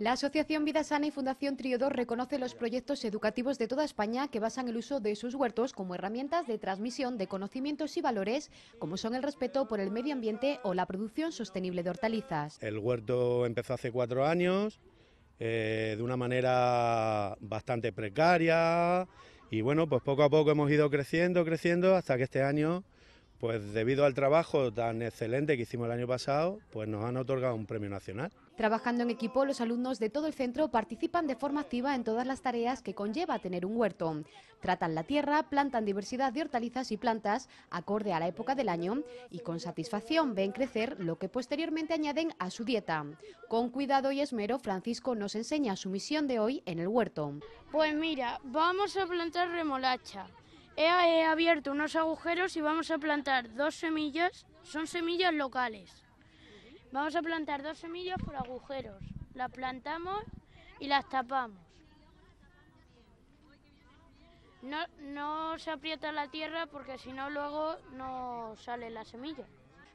La Asociación Vida Sana y Fundación Triodor reconoce los proyectos educativos de toda España que basan el uso de sus huertos como herramientas de transmisión de conocimientos y valores, como son el respeto por el medio ambiente o la producción sostenible de hortalizas. El huerto empezó hace cuatro años, eh, de una manera bastante precaria, y bueno, pues poco a poco hemos ido creciendo, creciendo, hasta que este año pues debido al trabajo tan excelente que hicimos el año pasado, pues nos han otorgado un premio nacional. Trabajando en equipo, los alumnos de todo el centro participan de forma activa en todas las tareas que conlleva tener un huerto. Tratan la tierra, plantan diversidad de hortalizas y plantas acorde a la época del año y con satisfacción ven crecer lo que posteriormente añaden a su dieta. Con cuidado y esmero, Francisco nos enseña su misión de hoy en el huerto. Pues mira, vamos a plantar remolacha. He, abierto unos agujeros y vamos a plantar dos semillas, son semillas locales. Vamos a plantar dos semillas por agujeros. Las plantamos y las tapamos. No, no se aprieta la tierra porque si no luego no sale la semilla.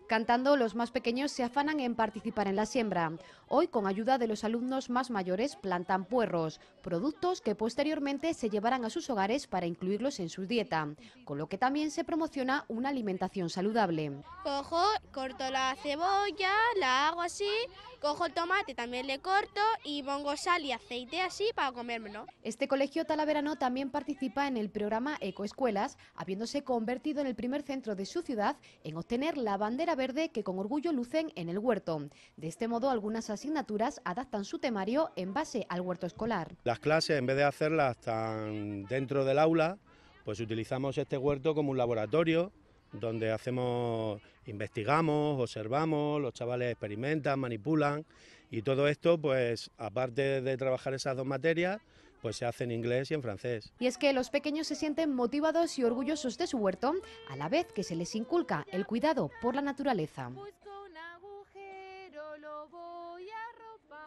Cantando, los más pequeños se afanan en participar en la siembra. Hoy, con ayuda de los alumnos más mayores, plantan puerros, productos que posteriormente se llevarán a sus hogares para incluirlos en su dieta, con lo que también se promociona una alimentación saludable. Cojo, corto la cebolla, la hago así, cojo el tomate, también le corto y pongo sal y aceite así para comérmelo. Este colegio talaverano también participa en el programa Ecoescuelas, habiéndose convertido en el primer centro de su ciudad en obtener la bandera verde que con orgullo lucen en el huerto. De este modo, algunas asignaturas adaptan su temario en base al huerto escolar. Las clases, en vez de hacerlas tan dentro del aula, pues utilizamos este huerto como un laboratorio donde hacemos, investigamos, observamos, los chavales experimentan, manipulan y todo esto, pues aparte de trabajar esas dos materias, pues se hace en inglés y en francés. Y es que los pequeños se sienten motivados y orgullosos de su huerto, a la vez que se les inculca el cuidado por la naturaleza.